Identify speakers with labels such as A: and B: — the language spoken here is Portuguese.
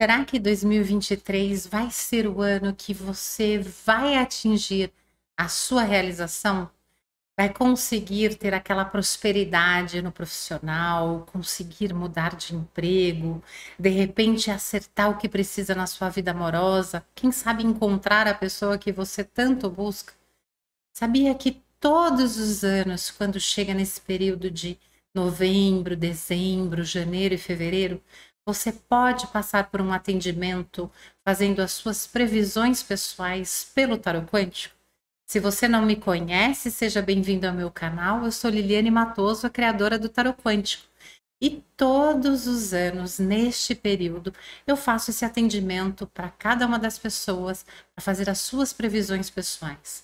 A: Será que 2023
B: vai ser o ano que você vai atingir a sua realização? Vai conseguir ter aquela prosperidade no profissional, conseguir mudar de emprego, de repente acertar o que precisa na sua vida amorosa, quem sabe encontrar a pessoa que você tanto busca? Sabia que todos os anos, quando chega nesse período de novembro, dezembro, janeiro e fevereiro, você pode passar por um atendimento fazendo as suas previsões pessoais pelo tarot quântico? Se você não me conhece, seja bem-vindo ao meu canal. Eu sou Liliane Matoso, a criadora do Tarot Quântico. E todos os anos, neste período, eu faço esse atendimento para cada uma das pessoas para fazer as suas previsões pessoais.